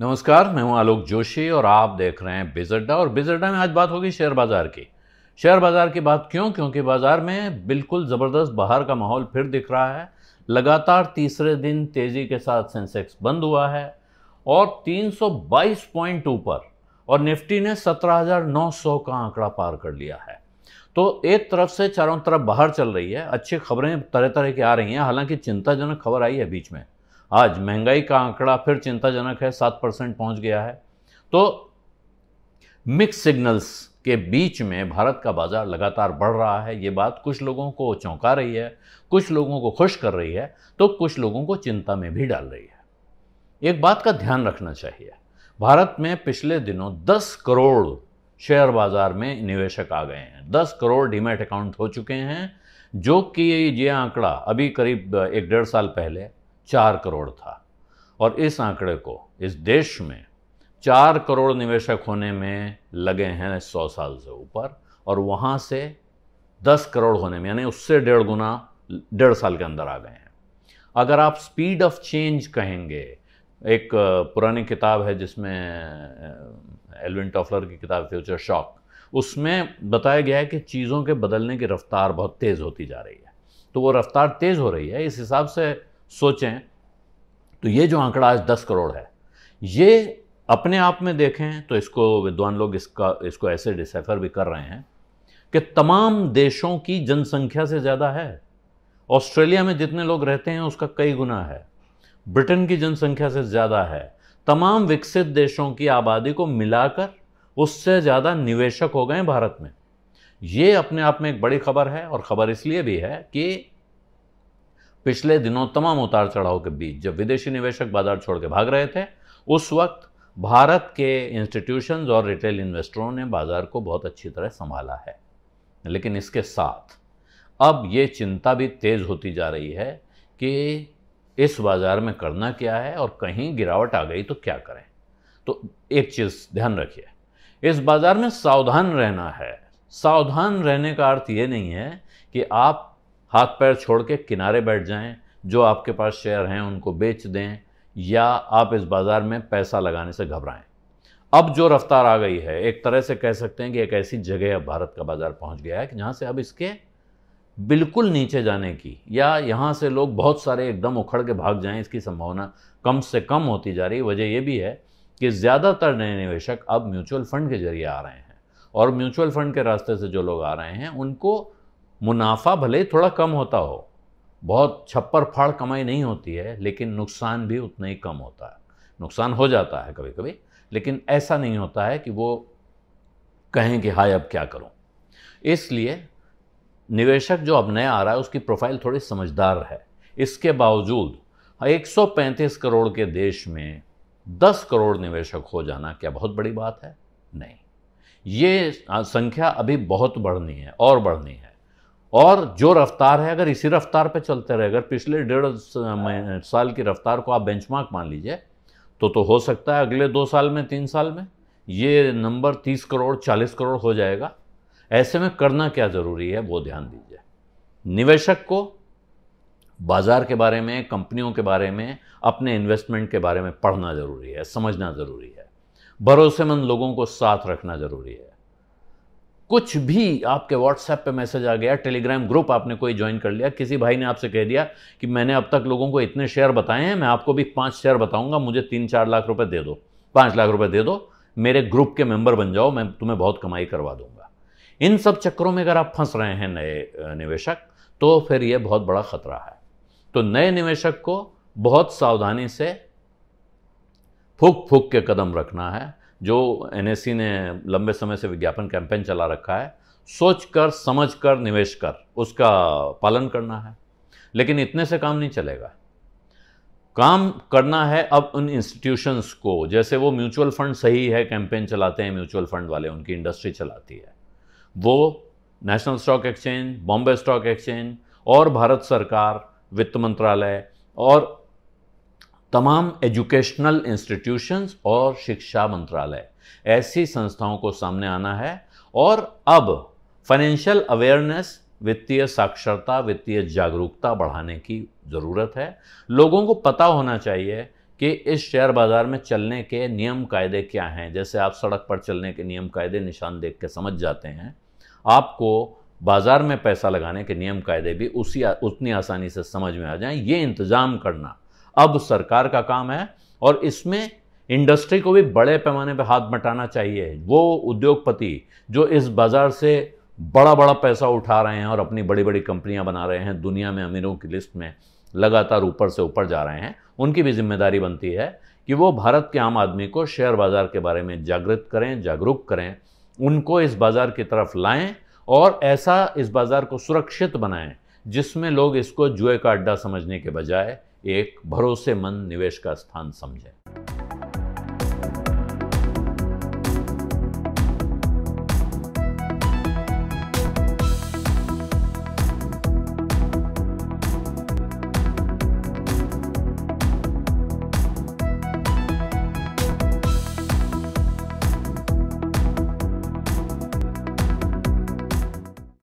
नमस्कार मैं हूं आलोक जोशी और आप देख रहे हैं बिजरडा और बिजरडा में आज बात होगी शेयर बाज़ार की शेयर बाज़ार की बात क्यों क्योंकि बाज़ार में बिल्कुल ज़बरदस्त बाहर का माहौल फिर दिख रहा है लगातार तीसरे दिन तेज़ी के साथ सेंसेक्स बंद हुआ है और 322 पॉइंट ऊपर और निफ्टी ने 17,900 का आंकड़ा पार कर लिया है तो एक तरफ से चारों तरफ बाहर चल रही है अच्छी खबरें तरह तरह की आ रही हैं हालांकि चिंताजनक खबर आई है बीच में आज महंगाई का आंकड़ा फिर चिंताजनक है सात परसेंट पहुँच गया है तो मिक्स सिग्नल्स के बीच में भारत का बाज़ार लगातार बढ़ रहा है ये बात कुछ लोगों को चौंका रही है कुछ लोगों को खुश कर रही है तो कुछ लोगों को चिंता में भी डाल रही है एक बात का ध्यान रखना चाहिए भारत में पिछले दिनों 10 करोड़ शेयर बाज़ार में निवेशक आ गए हैं 10 करोड़ डीमेट अकाउंट हो चुके हैं जो कि ये आंकड़ा अभी करीब एक डेढ़ साल पहले चार करोड़ था और इस आंकड़े को इस देश में चार करोड़ निवेशक होने में लगे हैं सौ साल से ऊपर और वहाँ से दस करोड़ होने में यानी उससे डेढ़ गुना डेढ़ साल के अंदर आ गए हैं अगर आप स्पीड ऑफ चेंज कहेंगे एक पुरानी किताब है जिसमें एलविन टॉफलर की किताब फ्यूचर शॉक उसमें बताया गया है कि चीज़ों के बदलने की रफ्तार बहुत तेज़ होती जा रही है तो वो रफ्तार तेज़ हो रही है इस हिसाब से सोचें तो ये जो आंकड़ा आज दस करोड़ है ये अपने आप में देखें तो इसको विद्वान लोग इसका इसको ऐसे डिसेफर भी कर रहे हैं कि तमाम देशों की जनसंख्या से ज़्यादा है ऑस्ट्रेलिया में जितने लोग रहते हैं उसका कई गुना है ब्रिटेन की जनसंख्या से ज़्यादा है तमाम विकसित देशों की आबादी को मिलाकर उससे ज़्यादा निवेशक हो गए भारत में ये अपने आप में एक बड़ी खबर है और ख़बर इसलिए भी है कि पिछले दिनों तमाम उतार चढ़ाव के बीच जब विदेशी निवेशक बाजार छोड़ के भाग रहे थे उस वक्त भारत के इंस्टीट्यूशंस और रिटेल इन्वेस्टरों ने बाजार को बहुत अच्छी तरह संभाला है लेकिन इसके साथ अब ये चिंता भी तेज़ होती जा रही है कि इस बाज़ार में करना क्या है और कहीं गिरावट आ गई तो क्या करें तो एक चीज़ ध्यान रखिए इस बाज़ार में सावधान रहना है सावधान रहने का अर्थ ये नहीं है कि आप हाथ पैर छोड़ के किनारे बैठ जाएं जो आपके पास शेयर हैं उनको बेच दें या आप इस बाज़ार में पैसा लगाने से घबराएं अब जो रफ्तार आ गई है एक तरह से कह सकते हैं कि एक ऐसी जगह अब भारत का बाज़ार पहुंच गया है कि जहाँ से अब इसके बिल्कुल नीचे जाने की या यहाँ से लोग बहुत सारे एकदम उखड़ के भाग जाएं इसकी संभावना कम से कम होती जा रही वजह यह भी है कि ज़्यादातर नए निवेशक अब म्यूचुअल फ़ंड के जरिए आ रहे हैं और म्यूचुअल फ़ंड के रास्ते से जो लोग आ रहे हैं उनको मुनाफा भले थोड़ा कम होता हो बहुत छप्पर फाड़ कमाई नहीं होती है लेकिन नुकसान भी उतना ही कम होता है नुकसान हो जाता है कभी कभी लेकिन ऐसा नहीं होता है कि वो कहें कि हाय अब क्या करूं इसलिए निवेशक जो अब नया आ रहा है उसकी प्रोफाइल थोड़ी समझदार है इसके बावजूद 135 करोड़ के देश में 10 करोड़ निवेशक हो जाना क्या बहुत बड़ी बात है नहीं ये संख्या अभी बहुत बढ़नी है और बढ़नी है और जो रफ्तार है अगर इसी रफ्तार पे चलते रहे अगर पिछले डेढ़ साल की रफ्तार को आप बेंचमार्क मान लीजिए तो तो हो सकता है अगले दो साल में तीन साल में ये नंबर तीस करोड़ चालीस करोड़ हो जाएगा ऐसे में करना क्या ज़रूरी है वो ध्यान दीजिए निवेशक को बाज़ार के बारे में कंपनियों के बारे में अपने इन्वेस्टमेंट के बारे में पढ़ना ज़रूरी है समझना ज़रूरी है भरोसेमंद लोगों को साथ रखना ज़रूरी है कुछ भी आपके व्हाट्सएप पे मैसेज आ गया टेलीग्राम ग्रुप आपने कोई ज्वाइन कर लिया किसी भाई ने आपसे कह दिया कि मैंने अब तक लोगों को इतने शेयर बताए हैं मैं आपको भी पाँच शेयर बताऊंगा मुझे तीन चार लाख रुपए दे दो पाँच लाख रुपए दे दो मेरे ग्रुप के मेंबर बन जाओ मैं तुम्हें बहुत कमाई करवा दूंगा इन सब चक्करों में अगर आप फंस रहे हैं नए निवेशक तो फिर यह बहुत बड़ा खतरा है तो नए निवेशक को बहुत सावधानी से फूक फूक के कदम रखना है जो एन ने लंबे समय से विज्ञापन कैंपेन चला रखा है सोच कर समझ कर निवेश कर उसका पालन करना है लेकिन इतने से काम नहीं चलेगा काम करना है अब उन इंस्टीट्यूशंस को जैसे वो म्यूचुअल फंड सही है कैंपेन चलाते हैं म्यूचुअल फंड वाले उनकी इंडस्ट्री चलाती है वो national stock exchange Bombay stock exchange और भारत सरकार वित्त मंत्रालय और तमाम एजुकेशनल इंस्टीट्यूशंस और शिक्षा मंत्रालय ऐसी संस्थाओं को सामने आना है और अब फाइनेंशियल अवेयरनेस वित्तीय साक्षरता वित्तीय जागरूकता बढ़ाने की ज़रूरत है लोगों को पता होना चाहिए कि इस शेयर बाज़ार में चलने के नियम कायदे क्या हैं जैसे आप सड़क पर चलने के नियम कायदे निशान देख के समझ जाते हैं आपको बाज़ार में पैसा लगाने के नियम कायदे भी उसी उतनी आसानी से समझ में आ जाएं ये इंतज़ाम करना अब सरकार का काम है और इसमें इंडस्ट्री को भी बड़े पैमाने पर हाथ बटाना चाहिए वो उद्योगपति जो इस बाज़ार से बड़ा बड़ा पैसा उठा रहे हैं और अपनी बड़ी बड़ी कंपनियां बना रहे हैं दुनिया में अमीरों की लिस्ट में लगातार ऊपर से ऊपर जा रहे हैं उनकी भी जिम्मेदारी बनती है कि वो भारत के आम आदमी को शेयर बाज़ार के बारे में जागृत करें जागरूक करें उनको इस बाज़ार की तरफ लाएं और ऐसा इस बाज़ार को सुरक्षित बनाएं जिसमें लोग इसको जुए का अड्डा समझने के बजाय एक भरोसेमंद निवेश का स्थान समझें